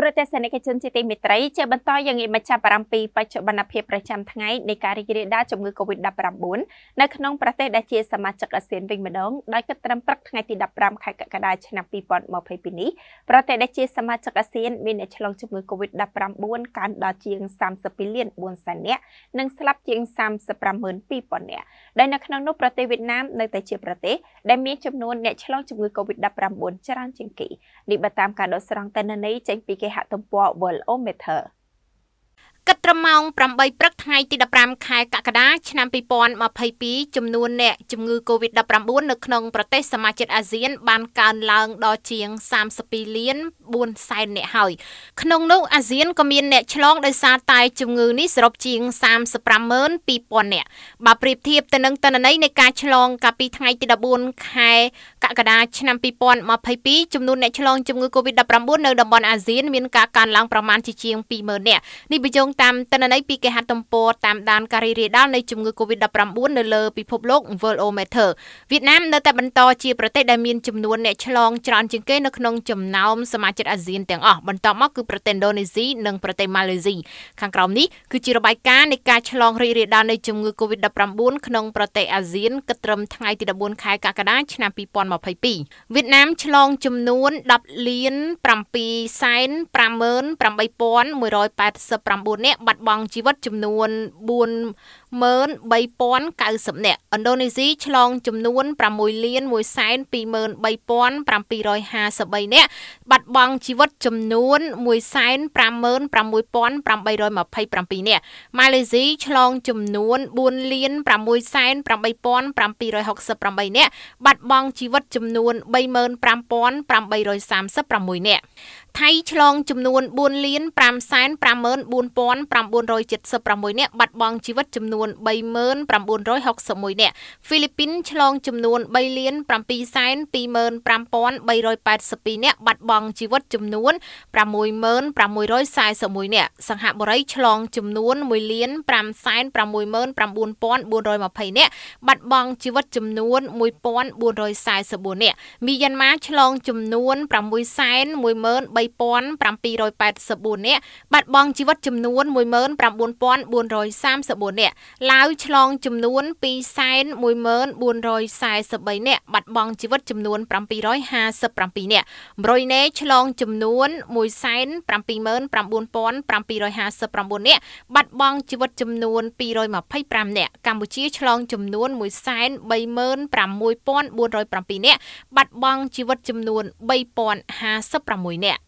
ទូរទស្សនិកជនជាទីមេត្រីជាបន្តយ៉ាងងាយមកចាប់អារម្មណ៍ពីបច្ចុប្បន្នភាពប្រចាំថ្ងៃនៃការរីករាលដាលជំងឺ Covid-19 នៅក្នុងប្រទេសដែលជាសមាជិកអាស៊ានវិញម្ដងដោយគិតត្រឹមព្រឹកថ្ងៃទី15ខែកក្កដាឆ្នាំ2022នេះប្រទេសដែលជាសមាជិកអាស៊ានមានអ្នកឆ្លងជំងឺ Covid-19 កើនដល់ជាង32លាន4សែននាក់និងស្លាប់ជាង352000នាក់ដែលនៅក្នុងនោះប្រទេសវៀតណាម នៅតែជាប្រទេសដែលមានចំនួនអ្នកឆ្លងជំងឺ Covid-19 ច្រើនជាងគេនេះបើតាមការដកស្រង់តនន័យចេញពីគេ hạ tông bò vợ ô mệt thở. គិតត្រឹមម៉ោង8ព្រឹកថ្ងៃទី15ខែកក្កដាឆ្នាំ2022ចំនួនអ្នកជំងឺ Covid-19 នៅក្នុងប្រទេសសមាជិកអាស៊ាន បានកើនឡើងដល់ជាង32លាន4សែនអ្នកហើយក្នុងនោះ អាស៊ានក៏មានអ្នកឆ្លងដោយសារតែជំងឺនេះសរុបជាង352000អ្នកបើប្រៀបធៀបទៅនឹងតន្ន័យនៃការឆ្លង កាលពីថ្ងៃទី14ខែកក្កដាឆ្នាំ2022ចំនួនអ្នកឆ្លងជំងឺ Covid-19 នៅតំបន់អាស៊ានមានការកើនឡើងប្រមាណជាជាង20000អ្នកនេះបញ្ជាក់តាមតនន័យពីគេហទំព័រតាមដានការរីករាលដាលនៃជំងឺ Covid-19 នៅលើពិភពលោក Worldometer វៀតណាមនៅតែបន្តជាប្រទេសដែលមានចំនួនអ្នកឆ្លងច្រើនជាងគេនៅក្នុងចំណោមសមាជិកអាស៊ានទាំងអស់បន្តមកគឺប្រទេសឥណ្ឌូនេស៊ីនិងប្រទេសម៉ាឡេស៊ីខាងក្រោមនេះគឺជារបាយការណ៍នៃការឆ្លងរីករាលដាលនៃជំងឺ Covid-19 ក្នុងប្រទេសអាស៊ានគិតត្រឹមថ្ងៃទី14ខែកក្កដាឆ្នាំ2022វៀតណាមឆ្លងចំនួន10លាន7សែន58189នាក់នាក់បាត់បង់ជីវិតចំនួន4 13090នាក់ឥណ្ឌូនេស៊ីឆ្លងចំនួន6លាន123,753នាក់បាត់បង់ជីវិតចំនួន156,827នាក់ម៉ាឡេស៊ីឆ្លង ចំនួន4លាន68768នាក់បាត់បង់ជីវិតចំនួន35,836នាក់ថៃឆ្លងចំនួន4លាន554,976នាក់បាត់បង់ជីវិតចំនួននួន39961នាក់ហ្វីលីពីនឆ្លង ចំនួន3លាន7,25382នាក់បាត់បង់ជីវិត ចំនួន6,641នាក់សង្ហបុរីឆ្លងចំនួន1លាន5,69420នាក់បាត់បង់ជីវិត ចំនួន1444នាក់មីយ៉ាន់ម៉ាឆ្លងចំនួន6,13784នាក់បាត់បង់ជីវិតចំនួន19434នាក់ឡាវឆ្លង ចំនួន214,443នាក់បាត់បង់ជីវិតចំនួន757នាក់មរុយណេឆ្លងចំនួន179,759នាក់បាត់បង់ជីវិតចំនួន225នាក់កម្ពុជាឆ្លងចំនួន136,407នាក់បាត់បង់ជីវិតចំនួន3,056នាក់